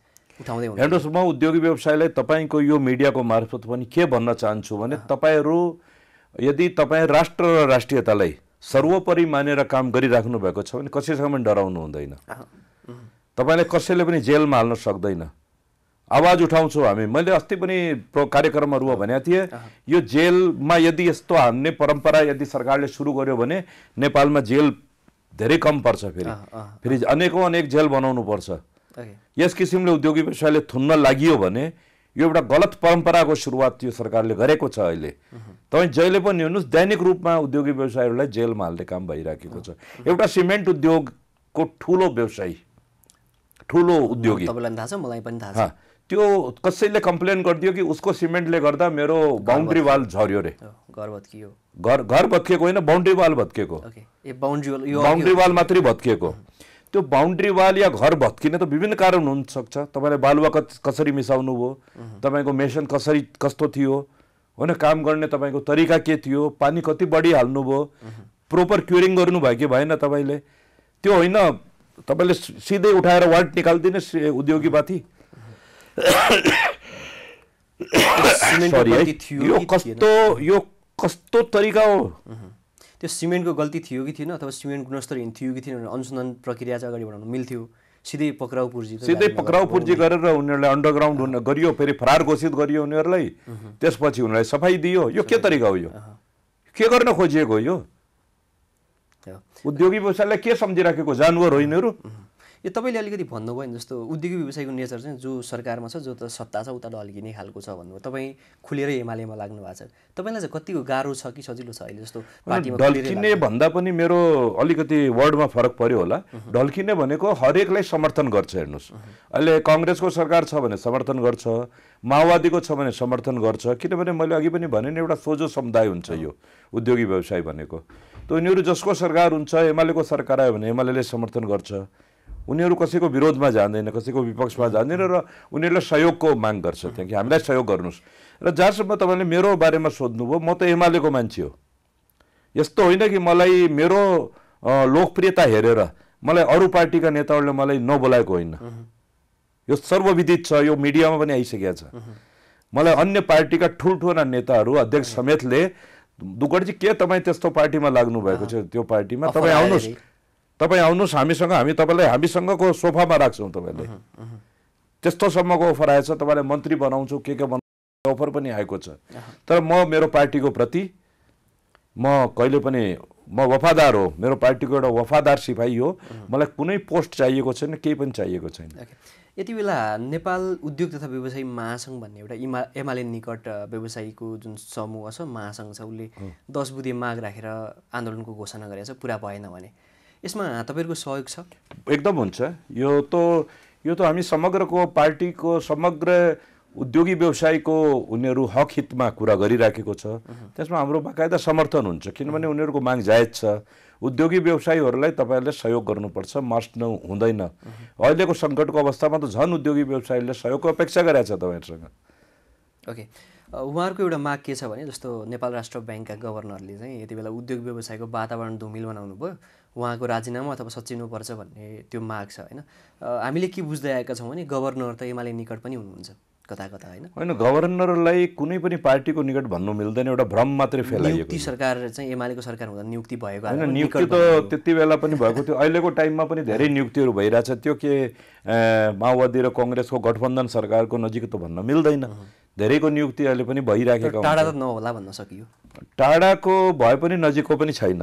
उठाउँदै हेर्नुहोस् म उद्योग व्यवसायलाई तपाईँको यो मिडियाको मार्फत पनि के भन्न चाहन्छु भने तपाईँहरू यदि तपाईँ राष्ट्र र राष्ट्रियतालाई सर्वोपरि मानेर काम गरिराख्नु भएको छ भने कसैसँग पनि डराउनु हुँदैन तपाईँले कसैले पनि जेलमा हाल्न सक्दैन आवाज उठाउँछौँ हामी मैले अस्ति पनि कार्यक्रममा रुवा भनेको थिएँ यो जेलमा यदि यस्तो हान्ने परम्परा यदि सरकारले सुरु गर्यो भने नेपालमा जेल धेरै कम पर्छ फेरि फेरि अनेकौँ अनेक जेल बनाउनु पर्छ यस किसिमले उद्योगिक व्यवसायले थुन्न लागियो भने यो एउटा गलत परम्पराको सुरुवात यो सरकारले गरेको छ अहिले तपाईँ जहिले पनि हेर्नुहोस् दैनिक रूपमा उद्योगी व्यवसायहरूलाई जेलमा हाल्ने काम भइराखेको छ एउटा सिमेन्ट उद्योगको ठुलो व्यवसायी ठुलो उद्योगी थाहा छ मलाई पनि थाहा छ त्यो कसैले कम्प्लेन गरिदियो कि उसको सिमेन्टले गर्दा मेरो बााउन्ड्री वाल झऱ्यो रे घर भत्कियो घर घर भत्किएको होइन बााउन्ड्री वाल भत्किएको बााउन्ड्री वाल मात्रै भत्किएको त्यो बााउन्ड्री वाल या घर भत्किने त विभिन्न कारण हुनसक्छ तपाईँले बालुवा कसरी मिसाउनु भयो तपाईँको मेसन कसरी कस्तो थियो होइन काम गर्ने तपाईँको तरिका के थियो पानी कति बढी हाल्नुभयो प्रोपर क्युरिङ गर्नुभयो कि भएन तपाईँले त्यो होइन तपाईँले सिधै उठाएर वार्ड निकालिदिने उद्योगीमाथि यो कस्तो यो कस्तो तरिका हो त्यो सिमेन्टको गल्ती थियो कि थिएन अथवा सिमेन्ट गुणस्तर थियो कि थिएन अनुसन्धान प्रक्रिया चाहिँ अगाडि बढाउनु मिल्थ्यो सिधै पक्राउ पुर्जी सिधै पक्राउ पुर्जी गरेर उनीहरूलाई अन्डरग्राउन्ड हुन गरियो फेरि फरार घोषित गरियो उनीहरूलाई त्यसपछि उनीहरूलाई सफाइ दियो यो के तरिका हो यो के गर्न खोजिएको हो यो उद्योगी व्यवसायलाई के सम्झिराखेको जानवर हो यिनीहरू यो तपाईँले अलिकति भन्नुभयो नि जस्तो उद्योगिक व्यवसायको नेचर चाहिँ जो सरकारमा छ जो त सत्ता छ उता त ढल्किने खालको छ भन्नुभयो तपाईँ खुलेर एमालेमा लाग्नु भएको छ तपाईँलाई चाहिँ कतिको गाह्रो छ कि सजिलो छ अहिले जस्तो ढल्किने भन्दा पनि मेरो अलिकति वर्डमा फरक पऱ्यो होला ढल्किने भनेको हरेकलाई समर्थन गर्छ हेर्नुहोस् अहिले कङ्ग्रेसको सरकार छ भने समर्थन गर्छ माओवादीको छ भने समर्थन गर्छ किनभने मैले अघि पनि भने नि एउटा सोझो समुदाय हुन्छ यो उद्योगी व्यवसाय भनेको त उनीहरू जसको सरकार हुन्छ एमालेको सरकार आयो भने एमाले समर्थन गर्छ उनीहरू कसैको विरोधमा जाँदैन कसैको विपक्षमा जाँदैन र उनीहरूलाई सहयोगको माग गर्छ त्यहाँदेखि हामीलाई सहयोग गर्नुहोस् र जहाँसम्म तपाईँले मेरो बारेमा सोध्नुभयो म त एमालेको मान्छे हो यस्तो होइन कि मलाई मेरो लोकप्रियता हेरेर मलाई अरू पार्टीका नेताहरूले मलाई नबोलाएको होइन यो सर्वविदित छ यो मिडियामा पनि आइसकेको छ मलाई अन्य पार्टीका ठुल्ठुला नेताहरू अध्यक्ष समेतले दुगढी के तपाईँ त्यस्तो पार्टीमा लाग्नु भएको छ त्यो पार्टीमा तपाईँ आउनुहोस् तपाईँ आउनुहोस् हामीसँग हामी तपाईँलाई हामीसँगको सोफामा राख्छौँ तपाईँले त्यस्तोसम्मको अफर आएछ तपाईँलाई मन्त्री बनाउँछु के के बनाउँछु अफर पनि आएको छ तर म मेरो पार्टीको प्रति म कहिले पनि म वफादार हो मेरो पार्टीको एउटा वफादार सिपाही हो मलाई कुनै पोस्ट चाहिएको छैन केही पनि चाहिएको छैन यति बेला नेपाल उद्योग तथा व्यवसायी महासङ्घ भन्ने एउटा इमा एमाले निकट व्यवसायीको जुन समूह छ महासङ्घ छ उसले दस बुधे माग राखेर आन्दोलनको घोषणा गरेको छ पुरा भएन भने यसमा तपाईँहरूको सहयोग छ एकदम हुन्छ यो त यो त हामी समग्रको पार्टीको समग्र उद्योगी व्यवसायको उनीहरू हक हितमा कुरा गरिराखेको छ त्यसमा हाम्रो बाकायदा समर्थन हुन्छ किनभने उनीहरूको माग जायज छ उद्योगी व्यवसायीहरूलाई तपाईँहरूले सहयोग गर्नुपर्छ मस्ट नौ हुँदैन अहिलेको सङ्कटको अवस्थामा त झन् उद्योगी व्यवसायीले सहयोगको अपेक्षा गरेको छ तपाईँहरूसँग ओके उहाँहरूको एउटा माग के छ भने जस्तो नेपाल राष्ट्र ब्याङ्कका गभर्नरले चाहिँ यति बेला उद्योग व्यवसायको वातावरण धुमिल बनाउनु भयो उहाँको राजीनामा अथवा सचिनुपर्छ भन्ने त्यो माग छ होइन हामीले के बुझ्दै आएका छौँ भने गभर्नर त एमाले निकट पनि हुनुहुन्छ कता कता होइन होइन गभर्नरलाई कुनै पनि पार्टीको निकट भन्नु मिल्दैन एउटा भ्रम मात्रै फैलाइयो नियुक्ति सरकार चाहिँ एमालेको सरकार हुँदा नियुक्ति भएको होइन नियुक्ति त त्यति बेला पनि भएको थियो अहिलेको टाइममा पनि धेरै नियुक्तिहरू भइरहेछ त्यो के माओवादी र कङ्ग्रेसको गठबन्धन सरकारको नजिक त भन्न मिल्दैन धेरैको नियुक्ति अहिले पनि भइराखेको टाढा त नहोला भन्न सकियो टाढाको भए पनि नजिकको पनि छैन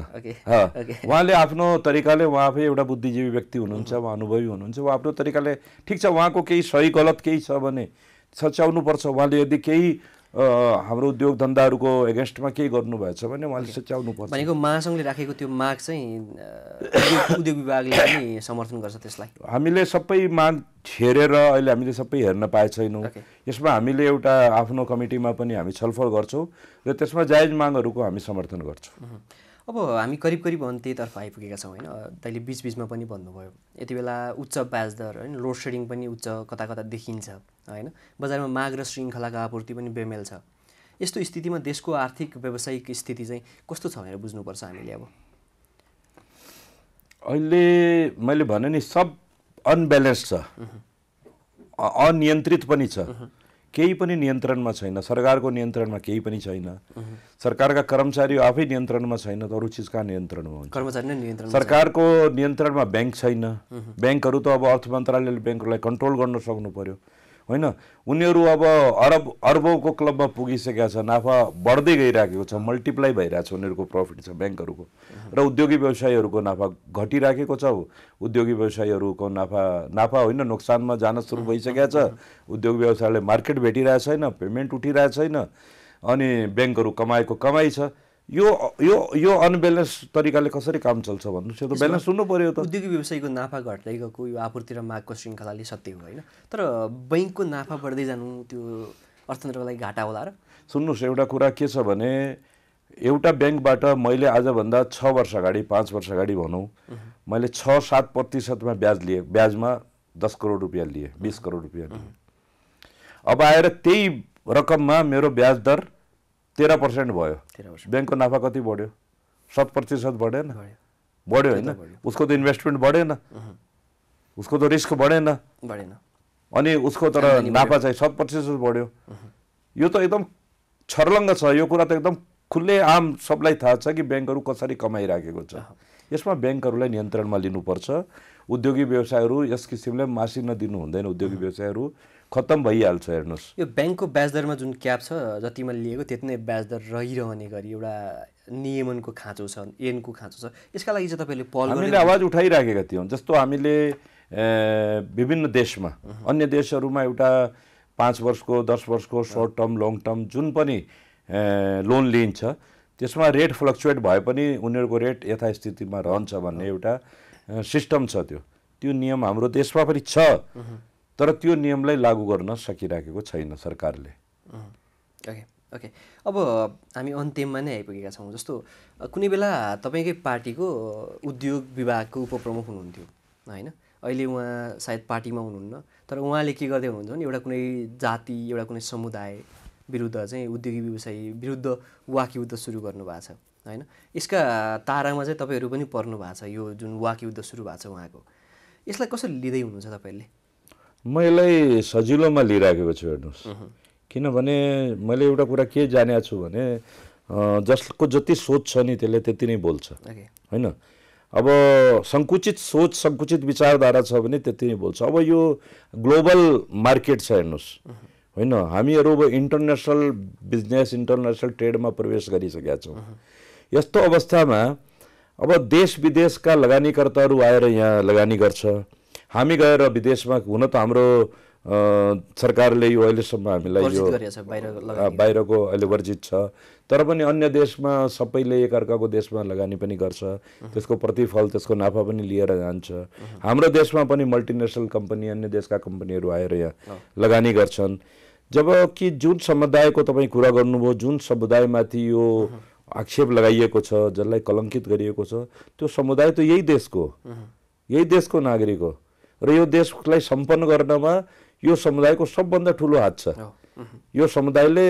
उहाँले आफ्नो तरिकाले उहाँ आफै एउटा बुद्धिजीवी व्यक्ति हुनुहुन्छ उहाँ अनुभवी हुनुहुन्छ उहाँ आफ्नो तरिकाले ठिक छ उहाँको केही सही गलत केही छ भने सच्याउनुपर्छ उहाँले यदि केही हाम्रो उद्योग धन्दाहरूको एगेन्स्टमा केही गर्नुभएछ भने उहाँले सच्याउनु पर्छ भनेको महासङ्घले राखेको त्यो माग चाहिँ उद्योग विभागले पनि समर्थन गर्छ त्यसलाई हामीले सबै माग हेरेर अहिले हामीले सबै हेर्न पाए छैनौँ यसमा हामीले एउटा आफ्नो कमिटीमा पनि हामी छलफल गर्छौँ र त्यसमा जायज मागहरूको हामी समर्थन गर्छौँ अब हामी करिब करिब अनि त्यहीतर्फ आइपुगेका छौँ होइन तैँले बिचबिचमा पनि भन्नुभयो यति बेला उच्च ब्याज दर होइन लोड सेडिङ पनि उच्च कता कता देखिन्छ होइन बजारमा माग र श्रृङ्खलाको आपूर्ति पनि बेमेल छ यस्तो स्थितिमा देशको आर्थिक व्यावसायिक स्थिति चाहिँ कस्तो छ भनेर बुझ्नुपर्छ हामीले अब अहिले मैले भने नि सब अनब्यालेन्स छ अनियन्त्रित पनि छ केही पनि नियन्त्रणमा छैन सरकारको नियन्त्रणमा केही पनि छैन सरकारका कर्मचारी आफै नियन्त्रणमा छैन त अरू चिज कहाँ नियन्त्रणमा हुन्छ सरकारको नियन्त्रणमा ब्याङ्क छैन ब्याङ्कहरू त अब अर्थ मन्त्रालयले ब्याङ्कहरूलाई कन्ट्रोल गर्न सक्नु पर्यो होइन उनीहरू अब अरब अरबौँको क्लबमा पुगिसकेका छ नाफा बढ्दै गइराखेको छ मल्टिप्लाई भइरहेको छ उनीहरूको प्रफिट छ ब्याङ्कहरूको र उद्योगी व्यवसायीहरूको नाफा घटिराखेको छ उद्योगी व्यवसायीहरूको नाफा नाफा होइन नोक्सानमा जान सुरु भइसकेको छ उद्योग व्यवसायले मार्केट भेटिरहेको छैन पेमेन्ट उठिरहेको छैन अनि ब्याङ्कहरू कमाएको कमाइ छ यो यो यो अनब्यालेन्स तरिकाले कसरी काम चल्छ भन्नुहोस् त ब्यालेन्स सुन्नु पर्यो त उद्योगिक व्यवसायको नाफा घट्दै गएको यो आपूर्ति र मागको श्रृङ्खलाले सत्य हो होइन तर बैङ्कको नाफा बढ्दै जानु त्यो अर्थतन्त्रको लागि घाटा होला र सुन्नुहोस् एउटा कुरा के छ भने एउटा ब्याङ्कबाट मैले आजभन्दा छ वर्ष अगाडि पाँच वर्ष अगाडि भनौँ मैले छ सात प्रतिशतमा ब्याज लिएँ ब्याजमा दस करोड रुपियाँ लिएँ बिस करोड रुपियाँ लिएँ अब आएर त्यही रकममा मेरो ब्याज दर तेह्र पर्सेन्ट भयो ब्याङ्कको नाफा कति बढ्यो शत प्रतिशत बढेन बढ्यो होइन उसको त इन्भेस्टमेन्ट बढेन उसको त रिस्क बढेन बढेन अनि उसको तर नाफा चाहिँ शत प्रतिशत बढ्यो यो त एकदम छर्लङ्ग छ यो कुरा त एकदम खुल्लै आम सबलाई थाहा छ कि ब्याङ्कहरू कसरी कमाइराखेको छ यसमा ब्याङ्कहरूलाई नियन्त्रणमा लिनुपर्छ उद्योगी व्यवसायहरू यस किसिमले मासिन दिनु हुँदैन उद्योगी व्यवसायहरू खत्तम भइहाल्छ हेर्नुहोस् यो ब्याङ्कको ब्याजदरमा जुन क्याप छ जति मैले लिएको त्यति नै ब्याजदर रहिरहने गरी एउटा नियमनको खाँचो छ एनको खाँचो छ यसका लागि चाहिँ तपाईँले पल हामीले आवाज उठाइराखेका थियौँ जस्तो हामीले विभिन्न देशमा अन्य देशहरूमा एउटा पाँच वर्षको दस वर्षको सर्ट टर्म लङ टर्म जुन पनि लोन लिइन्छ त्यसमा रेट फ्लक्चुएट भए पनि उनीहरूको रेट यथास्थितिमा रहन्छ भन्ने एउटा सिस्टम छ त्यो त्यो नियम हाम्रो देशमा पनि छ तर त्यो नियमलाई लागू गर्न सकिराखेको छैन सरकारले ओके ओके अब हामी अन्तिममा नै आइपुगेका छौँ जस्तो कुनै बेला तपाईँकै पार्टीको उद्योग विभागको उपप्रमुख हुनुहुन्थ्यो होइन अहिले उहाँ सायद पार्टीमा हुनुहुन्न तर उहाँले के गर्दै हुनुहुन्छ भने एउटा कुनै जाति एउटा कुनै समुदाय विरुद्ध चाहिँ उद्योगी व्यवसायी विरुद्ध वाकयुद्ध सुरु गर्नुभएको छ होइन यसका तारामा चाहिँ तपाईँहरू पनि पर्नु भएको छ यो जुन युद्ध सुरु भएको छ उहाँको यसलाई कसरी लिँदै हुनुहुन्छ तपाईँहरूले म यसलाई सजिलोमा लिइराखेको छु हेर्नुहोस् किनभने मैले एउटा कुरा के जानेको छु भने जसको जति सोच छ नि त्यसले त्यति नै बोल्छ होइन अब सङ्कुचित सोच सङ्कुचित विचारधारा छ भने त्यति नै बोल्छ अब यो ग्लोबल मार्केट छ हेर्नुहोस् होइन हामीहरू अब इन्टरनेसनल बिजनेस इन्टरनेसनल ट्रेडमा प्रवेश गरिसकेका छौँ यस्तो अवस्थामा अब देश विदेशका लगानीकर्ताहरू आएर यहाँ लगानी गर्छ हामी गएर विदेशमा हुन त हाम्रो सरकारले यो अहिलेसम्म हामीलाई यो बाहिरको अहिले वर्जित छ तर पनि अन्य देशमा सबैले एकअर्काको देशमा लगानी पनि गर्छ त्यसको प्रतिफल त्यसको नाफा पनि लिएर जान्छ हाम्रो देशमा पनि मल्टिनेसनल कम्पनी अन्य देशका कम्पनीहरू आएर यहाँ लगानी गर्छन् जब कि जुन समुदायको तपाईँ कुरा गर्नुभयो जुन समुदायमाथि यो आक्षेप लगाइएको छ जसलाई कलङ्कित गरिएको छ त्यो समुदाय त यही देशको यही देशको नागरिक हो र यो देशलाई सम्पन्न गर्नमा यो समुदायको सबभन्दा ठुलो हात छ यो समुदायले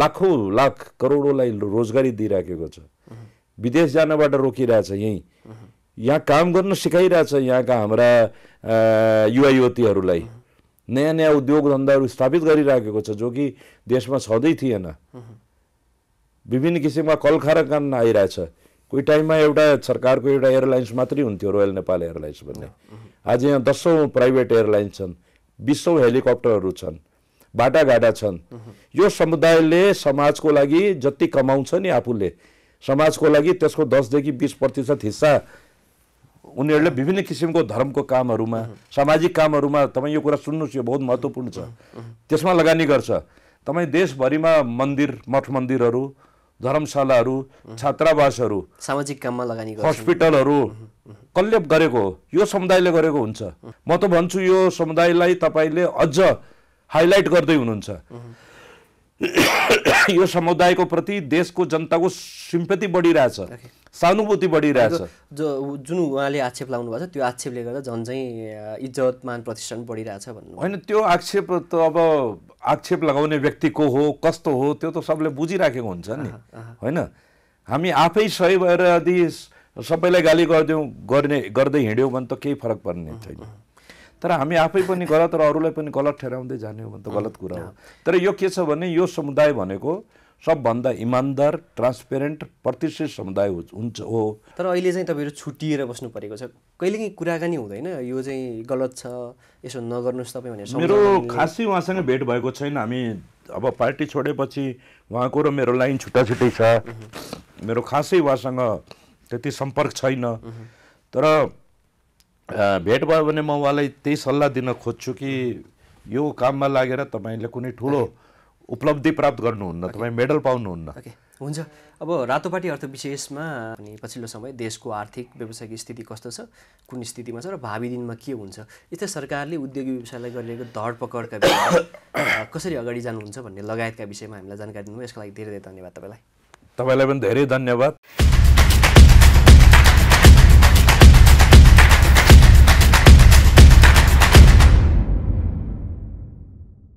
लाखौँ लाख करोडौँलाई रोजगारी दिइराखेको छ विदेश जानबाट रोकिरहेछ यहीँ यहाँ काम गर्न सिकाइरहेछ यहाँका हाम्रा युवा युवतीहरूलाई नयाँ नयाँ उद्योग धन्दाहरू स्थापित गरिराखेको छ जो कि देशमा छँदै थिएन विभिन्न किसिमका कलकारखाना आइरहेछ कोही टाइममा एउटा सरकारको एउटा एयरलाइन्स मात्रै हुन्थ्यो रोयल नेपाल एयरलाइन्स भन्ने आज यहाँ दसौँ प्राइभेट एयरलाइन छन् बिसौँ हेलिकप्टरहरू छन् बाटाघाटा छन् यो समुदायले समाजको लागि जति कमाउँछ नि आफूले समाजको लागि त्यसको दसदेखि बिस प्रतिशत हिस्सा उनीहरूले विभिन्न किसिमको धर्मको कामहरूमा सामाजिक कामहरूमा तपाईँ यो कुरा सुन्नुहोस् यो बहुत महत्त्वपूर्ण छ त्यसमा लगानी गर्छ तपाईँ देशभरिमा मन्दिर मठ मन्दिरहरू धर्मशालाहरू छात्रावासहरू सामाजिक काममा लगानी हस्पिटलहरू कसले गरेको हो यो समुदायले गरेको हुन्छ म त भन्छु यो समुदायलाई तपाईँले अझ हाइलाइट गर्दै हुनुहुन्छ यो समुदायको प्रति देशको जनताको सिम्पति बढिरहेछ सहानुभूति बढिरहेछ जो जुन उहाँले आक्षेप लाउनु भएको छ त्यो आक्षेपले गर्दा झन् चाहिँ इज्जत मान प्रतिष्ठान बढिरहेछ भन्नु होइन त्यो आक्षेप त अब आक्षेप लगाउने व्यक्ति को हो कस्तो हो त्यो त सबले बुझिराखेको हुन्छ नि होइन हामी आफै सही भएर यदि सबैलाई गाली गरिदिउँ गर्ने गर्दै हिँड्यौँ भने त केही फरक पर्ने छैन तर हामी आफै पनि गलत र अरूलाई पनि गलत ठहराउँदै जाने हो भने त गलत कुरा हो तर यो के छ भने यो समुदाय भनेको सबभन्दा इमान्दार ट्रान्सपेरेन्ट प्रतिष्ठित समुदाय हुन्छ हो तर अहिले चाहिँ तपाईँहरू छुट्टिएर बस्नु परेको छ कहिलेकाहीँ कुराकानी हुँदैन यो चाहिँ गलत छ यसो नगर्नुहोस् तपाईँ भनेर मेरो खासै उहाँसँग भेट भएको छैन हामी अब पार्टी छोडेपछि उहाँको र मेरो लाइन छुट्टा छुट्टै छ मेरो खासै उहाँसँग त्यति सम्पर्क छैन तर भेट भयो भने म उहाँलाई त्यही सल्लाह दिन खोज्छु कि यो काममा लागेर तपाईँले कुनै ठुलो उपलब्धि प्राप्त गर्नुहुन्न तपाईँ मेडल पाउनुहुन्न हुन्छ अब रातोपाटी अर्थविशेषमा विशेषमा अनि पछिल्लो समय देशको आर्थिक व्यवसायिक स्थिति कस्तो छ कुन स्थितिमा छ र भावी दिनमा के हुन्छ यस्तै सरकारले उद्योगी व्यवसायलाई गरिरहेको धडपकडका विषयमा कसरी अगाडि जानुहुन्छ भन्ने लगायतका विषयमा हामीलाई जानकारी दिनुभयो यसको लागि धेरै धेरै धन्यवाद तपाईँलाई तपाईँलाई पनि धेरै धन्यवाद